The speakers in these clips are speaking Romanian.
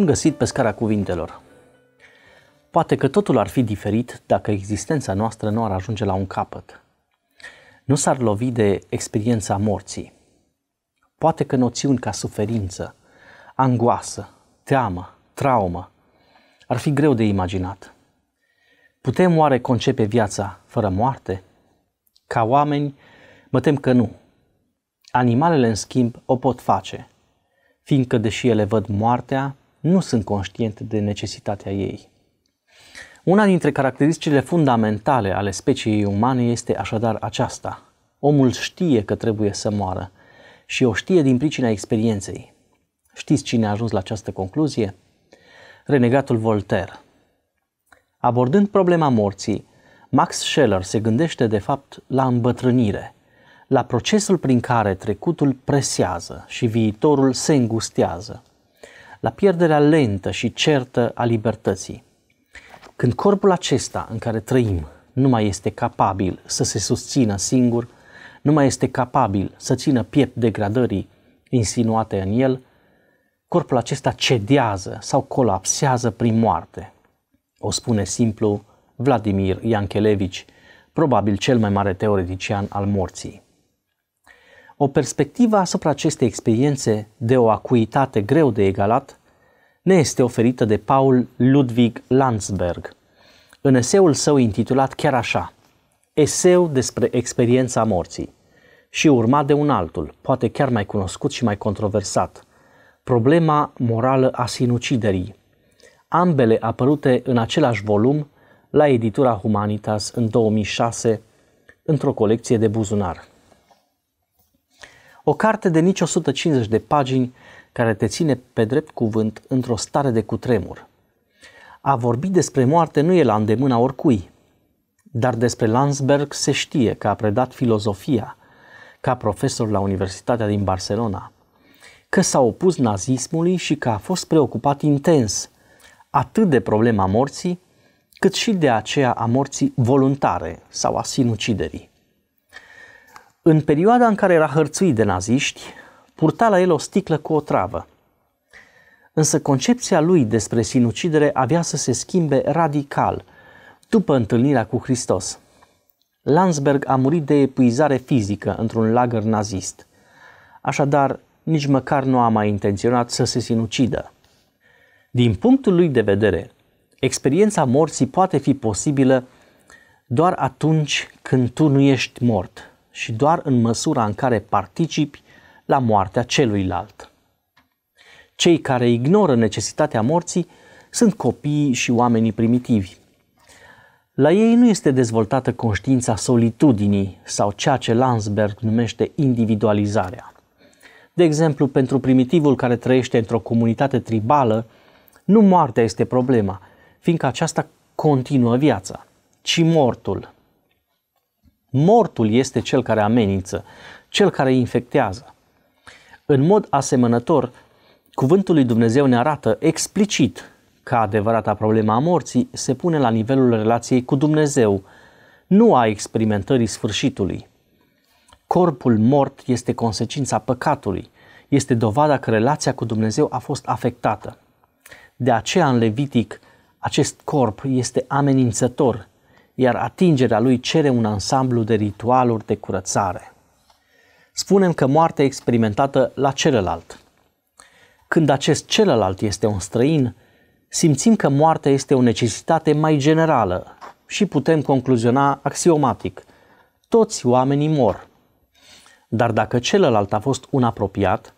Bun găsit pe scara cuvintelor! Poate că totul ar fi diferit dacă existența noastră nu ar ajunge la un capăt. Nu s-ar lovi de experiența morții. Poate că noțiuni ca suferință, angoasă, teamă, traumă ar fi greu de imaginat. Putem oare concepe viața fără moarte? Ca oameni, mă tem că nu. Animalele, în schimb, o pot face, fiindcă, deși ele văd moartea, nu sunt conștient de necesitatea ei. Una dintre caracteristicile fundamentale ale speciei umane este așadar aceasta. Omul știe că trebuie să moară și o știe din pricina experienței. Știți cine a ajuns la această concluzie? Renegatul Voltaire. Abordând problema morții, Max Scheller se gândește de fapt la îmbătrânire, la procesul prin care trecutul presează și viitorul se îngustează la pierderea lentă și certă a libertății. Când corpul acesta în care trăim nu mai este capabil să se susțină singur, nu mai este capabil să țină piept degradării insinuate în el, corpul acesta cedează sau colapsează prin moarte. O spune simplu Vladimir Iankelevici, probabil cel mai mare teoretician al morții. O perspectivă asupra acestei experiențe de o acuitate greu de egalat ne este oferită de Paul Ludwig Landsberg în eseul său intitulat chiar așa, Eseu despre experiența morții și urmat de un altul, poate chiar mai cunoscut și mai controversat, problema morală a sinuciderii, ambele apărute în același volum la editura Humanitas în 2006 într-o colecție de buzunar. O carte de nici 150 de pagini care te ține pe drept cuvânt într-o stare de cutremur. A vorbi despre moarte nu e la îndemâna oricui, dar despre Landsberg se știe că a predat filozofia ca profesor la Universitatea din Barcelona, că s-a opus nazismului și că a fost preocupat intens atât de problema morții, cât și de aceea a morții voluntare sau a sinuciderii. În perioada în care era hărțuit de naziști, purta la el o sticlă cu o travă. Însă concepția lui despre sinucidere avea să se schimbe radical după întâlnirea cu Hristos. Landsberg a murit de epuizare fizică într-un lagăr nazist. Așadar, nici măcar nu a mai intenționat să se sinucidă. Din punctul lui de vedere, experiența morții poate fi posibilă doar atunci când tu nu ești mort – și doar în măsura în care participi la moartea celuilalt. Cei care ignoră necesitatea morții sunt copiii și oamenii primitivi. La ei nu este dezvoltată conștiința solitudinii sau ceea ce Landsberg numește individualizarea. De exemplu, pentru primitivul care trăiește într-o comunitate tribală, nu moartea este problema, fiindcă aceasta continuă viața, ci mortul, Mortul este cel care amenință, cel care infectează. În mod asemănător, cuvântul lui Dumnezeu ne arată explicit că adevărata problema a morții se pune la nivelul relației cu Dumnezeu, nu a experimentării sfârșitului. Corpul mort este consecința păcatului, este dovada că relația cu Dumnezeu a fost afectată. De aceea, în Levitic, acest corp este amenințător, iar atingerea lui cere un ansamblu de ritualuri de curățare. Spunem că moartea experimentată la celălalt. Când acest celălalt este un străin, simțim că moartea este o necesitate mai generală și putem concluziona axiomatic. Toți oamenii mor. Dar dacă celălalt a fost un apropiat,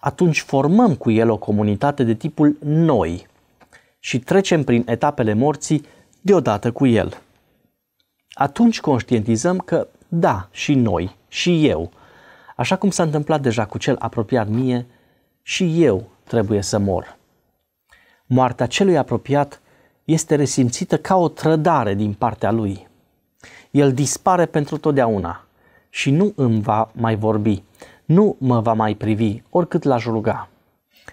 atunci formăm cu el o comunitate de tipul noi și trecem prin etapele morții deodată cu el atunci conștientizăm că da, și noi, și eu, așa cum s-a întâmplat deja cu cel apropiat mie, și eu trebuie să mor. Moartea celui apropiat este resimțită ca o trădare din partea lui. El dispare pentru totdeauna și nu îmi va mai vorbi, nu mă va mai privi, oricât l-aș ruga.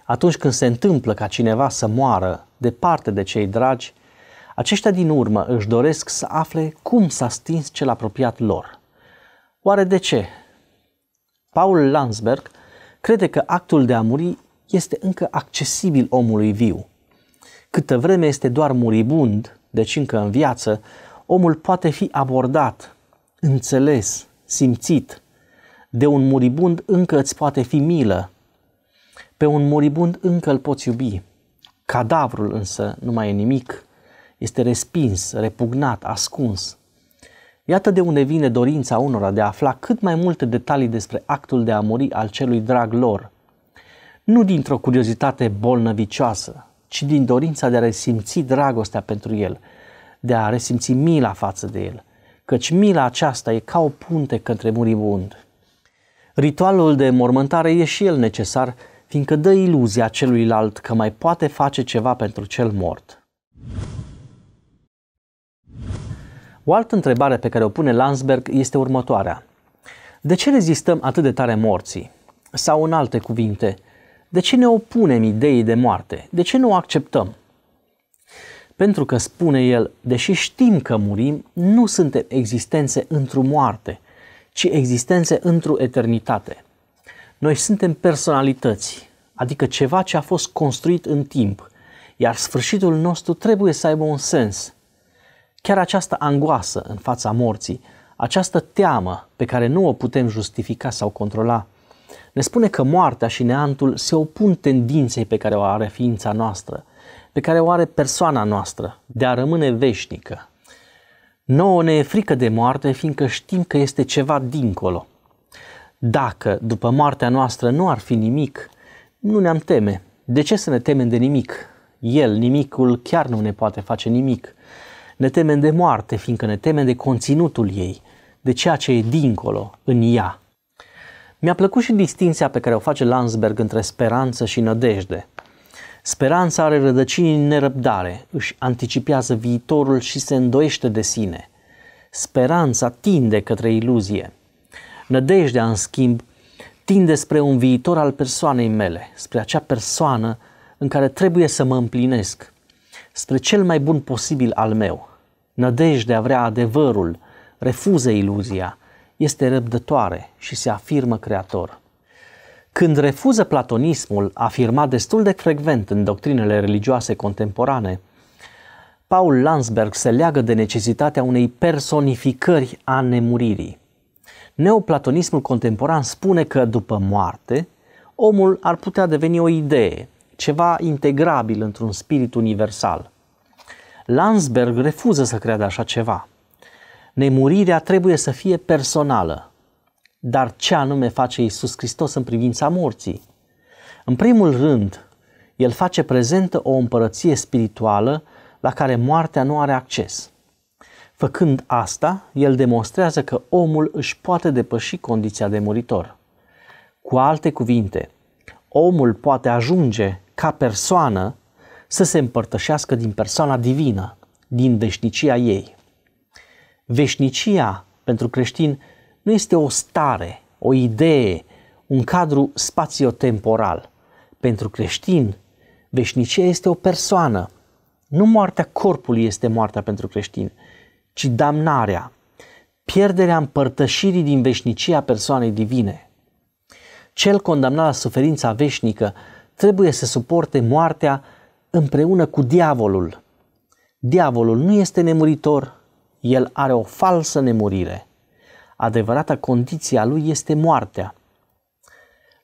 Atunci când se întâmplă ca cineva să moară departe de cei dragi, aceștia din urmă își doresc să afle cum s-a stins cel apropiat lor. Oare de ce? Paul Landsberg crede că actul de a muri este încă accesibil omului viu. Câtă vreme este doar muribund, deci încă în viață, omul poate fi abordat, înțeles, simțit. De un muribund încă îți poate fi milă. Pe un muribund încă îl poți iubi. Cadavrul însă nu mai e nimic este respins, repugnat, ascuns. Iată de unde vine dorința unora de a afla cât mai multe detalii despre actul de a muri al celui drag lor. Nu dintr-o curiozitate bolnăvicioasă, ci din dorința de a resimți dragostea pentru el, de a resimți mila față de el, căci mila aceasta e ca o punte către muribund. Ritualul de mormântare e și el necesar, fiindcă dă iluzia celuilalt că mai poate face ceva pentru cel mort. O altă întrebare pe care o pune Landsberg este următoarea. De ce rezistăm atât de tare morții? Sau în alte cuvinte, de ce ne opunem ideii de moarte? De ce nu o acceptăm? Pentru că, spune el, deși știm că murim, nu suntem existențe într-o moarte, ci existențe într-o eternitate. Noi suntem personalități, adică ceva ce a fost construit în timp, iar sfârșitul nostru trebuie să aibă un sens – Chiar această angoasă în fața morții, această teamă pe care nu o putem justifica sau controla, ne spune că moartea și neantul se opun tendinței pe care o are ființa noastră, pe care o are persoana noastră, de a rămâne veșnică. Nouă ne e frică de moarte, fiindcă știm că este ceva dincolo. Dacă după moartea noastră nu ar fi nimic, nu ne-am teme. De ce să ne temem de nimic? El, nimicul, chiar nu ne poate face nimic. Ne temem de moarte, fiindcă ne temem de conținutul ei, de ceea ce e dincolo, în ea. Mi-a plăcut și distinția pe care o face Landsberg între speranță și nădejde. Speranța are rădăcini în nerăbdare, își anticipează viitorul și se îndoiește de sine. Speranța tinde către iluzie. Nădejdea, în schimb, tinde spre un viitor al persoanei mele, spre acea persoană în care trebuie să mă împlinesc, spre cel mai bun posibil al meu, Nădejdea vrea adevărul, refuză iluzia, este răbdătoare și se afirmă creator. Când refuză platonismul, afirmat destul de frecvent în doctrinele religioase contemporane, Paul Landsberg se leagă de necesitatea unei personificări a nemuririi. Neoplatonismul contemporan spune că după moarte, omul ar putea deveni o idee, ceva integrabil într-un spirit universal. Landsberg refuză să creadă așa ceva. Nemurirea trebuie să fie personală. Dar ce anume face Isus Hristos în privința morții? În primul rând, el face prezentă o împărăție spirituală la care moartea nu are acces. Făcând asta, el demonstrează că omul își poate depăși condiția de muritor. Cu alte cuvinte, omul poate ajunge ca persoană să se împărtășească din persoana divină, din veșnicia ei. Veșnicia pentru creștin nu este o stare, o idee, un cadru spațiotemporal. Pentru creștin, veșnicia este o persoană. Nu moartea corpului este moartea pentru creștin, ci damnarea, pierderea împărtășirii din veșnicia persoanei divine. Cel condamnat la suferința veșnică trebuie să suporte moartea împreună cu diavolul. Diavolul nu este nemuritor, el are o falsă nemurire. Adevărata condiție a lui este moartea.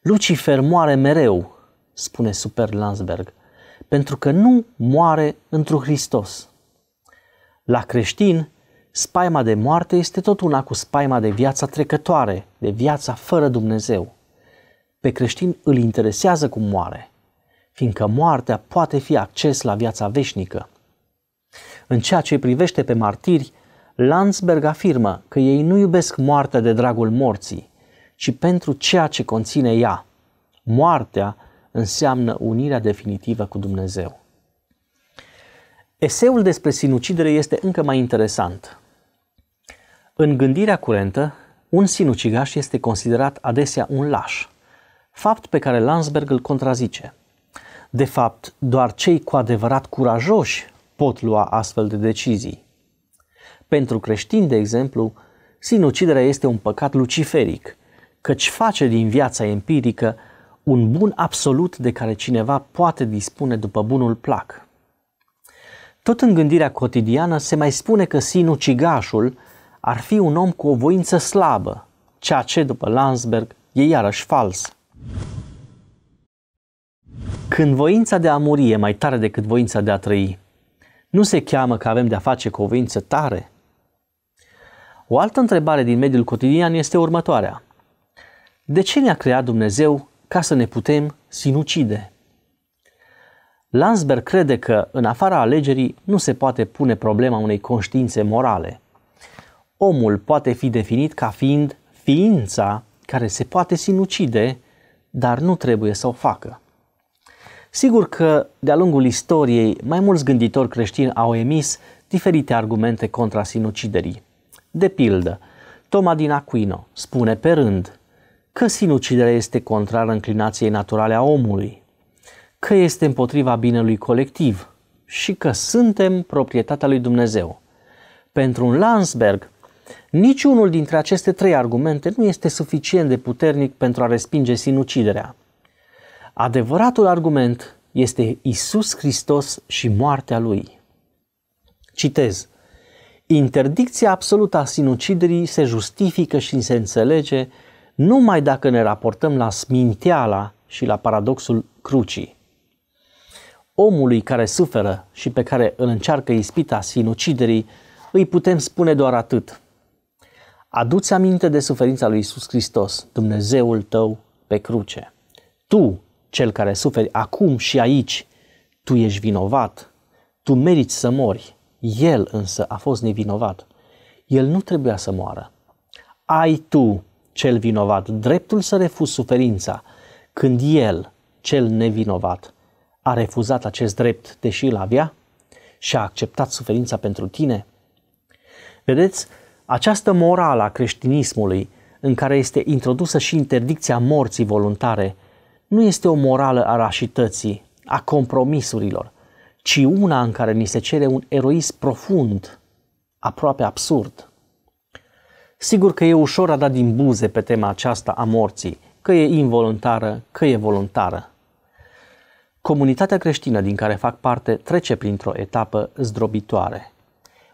Lucifer moare mereu, spune Super Landsberg, pentru că nu moare întru Hristos. La creștin, spaima de moarte este tot una cu spaima de viața trecătoare, de viața fără Dumnezeu. Pe creștin îl interesează cum moare – fiindcă moartea poate fi acces la viața veșnică. În ceea ce privește pe martiri, Landsberg afirmă că ei nu iubesc moartea de dragul morții, ci pentru ceea ce conține ea. Moartea înseamnă unirea definitivă cu Dumnezeu. Eseul despre sinucidere este încă mai interesant. În gândirea curentă, un sinucigaș este considerat adesea un laș, fapt pe care Landsberg îl contrazice – de fapt, doar cei cu adevărat curajoși pot lua astfel de decizii. Pentru creștini, de exemplu, sinuciderea este un păcat luciferic, căci face din viața empirică un bun absolut de care cineva poate dispune după bunul plac. Tot în gândirea cotidiană se mai spune că sinucigașul ar fi un om cu o voință slabă, ceea ce, după Landsberg, e iarăși fals. Când voința de a muri e mai tare decât voința de a trăi, nu se cheamă că avem de-a face cu o voință tare? O altă întrebare din mediul cotidian este următoarea. De ce ne-a creat Dumnezeu ca să ne putem sinucide? Landsberg crede că, în afara alegerii, nu se poate pune problema unei conștiințe morale. Omul poate fi definit ca fiind ființa care se poate sinucide, dar nu trebuie să o facă. Sigur că, de-a lungul istoriei, mai mulți gânditori creștini au emis diferite argumente contra sinuciderii. De pildă, Toma din Aquino spune pe rând că sinuciderea este contrară înclinației naturale a omului, că este împotriva binelui colectiv și că suntem proprietatea lui Dumnezeu. Pentru un Landsberg, niciunul dintre aceste trei argumente nu este suficient de puternic pentru a respinge sinuciderea. Adevăratul argument este Isus Hristos și moartea Lui. Citez. Interdicția absolută a sinuciderii se justifică și se înțelege numai dacă ne raportăm la sminteala și la paradoxul crucii. Omului care suferă și pe care îl încearcă ispita sinuciderii, îi putem spune doar atât. Aduți aminte de suferința lui Isus Hristos, Dumnezeul tău, pe cruce. Tu, cel care suferi acum și aici, tu ești vinovat, tu meriți să mori. El însă a fost nevinovat. El nu trebuia să moară. Ai tu, cel vinovat, dreptul să refuzi suferința, când el, cel nevinovat, a refuzat acest drept, deși îl avea, și a acceptat suferința pentru tine? Vedeți, această morală a creștinismului, în care este introdusă și interdicția morții voluntare, nu este o morală a rașității, a compromisurilor, ci una în care ni se cere un eroism profund, aproape absurd. Sigur că e ușor a da din buze pe tema aceasta a morții, că e involuntară, că e voluntară. Comunitatea creștină din care fac parte trece printr-o etapă zdrobitoare.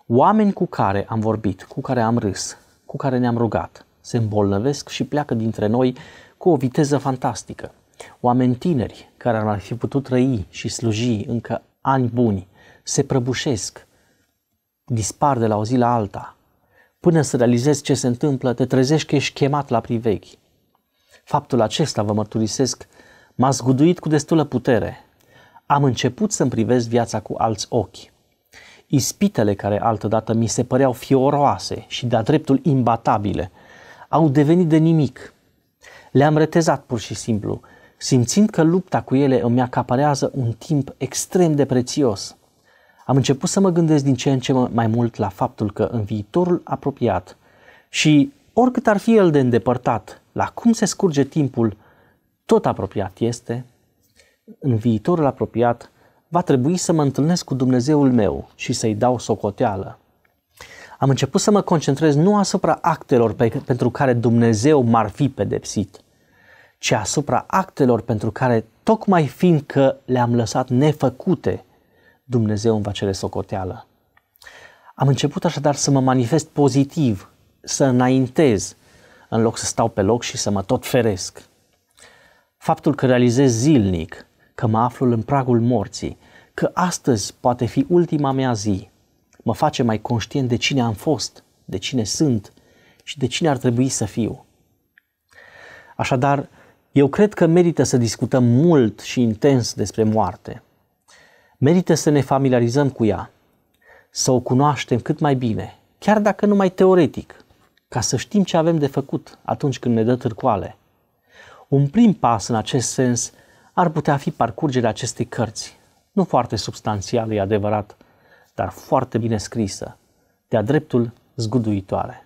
Oameni cu care am vorbit, cu care am râs, cu care ne-am rugat, se îmbolnăvesc și pleacă dintre noi cu o viteză fantastică. Oameni tineri care ar fi putut trăi și sluji încă ani buni se prăbușesc, dispar de la o zi la alta. Până să realizezi ce se întâmplă, te trezești că ești chemat la privechi. Faptul acesta, vă mărturisesc, m-a zguduit cu destulă putere. Am început să-mi privesc viața cu alți ochi. Ispitele care altădată mi se păreau fioroase și de-a dreptul imbatabile, au devenit de nimic. Le-am retezat pur și simplu Simțind că lupta cu ele îmi acaparează un timp extrem de prețios, am început să mă gândesc din ce în ce mai mult la faptul că în viitorul apropiat și oricât ar fi el de îndepărtat, la cum se scurge timpul, tot apropiat este, în viitorul apropiat va trebui să mă întâlnesc cu Dumnezeul meu și să-i dau socoteală. Am început să mă concentrez nu asupra actelor pe, pentru care Dumnezeu m-ar fi pedepsit, ci asupra actelor pentru care, tocmai fiindcă le-am lăsat nefăcute, Dumnezeu îmi va cere socoteală. Am început așadar să mă manifest pozitiv, să înaintez, în loc să stau pe loc și să mă tot feresc. Faptul că realizez zilnic că mă aflu în pragul morții, că astăzi poate fi ultima mea zi, mă face mai conștient de cine am fost, de cine sunt și de cine ar trebui să fiu. Așadar, eu cred că merită să discutăm mult și intens despre moarte. Merită să ne familiarizăm cu ea, să o cunoaștem cât mai bine, chiar dacă numai teoretic, ca să știm ce avem de făcut atunci când ne dă târcoale. Un prim pas în acest sens ar putea fi parcurgerea acestei cărți, nu foarte substanțială, e adevărat, dar foarte bine scrisă, de-a dreptul zguduitoare.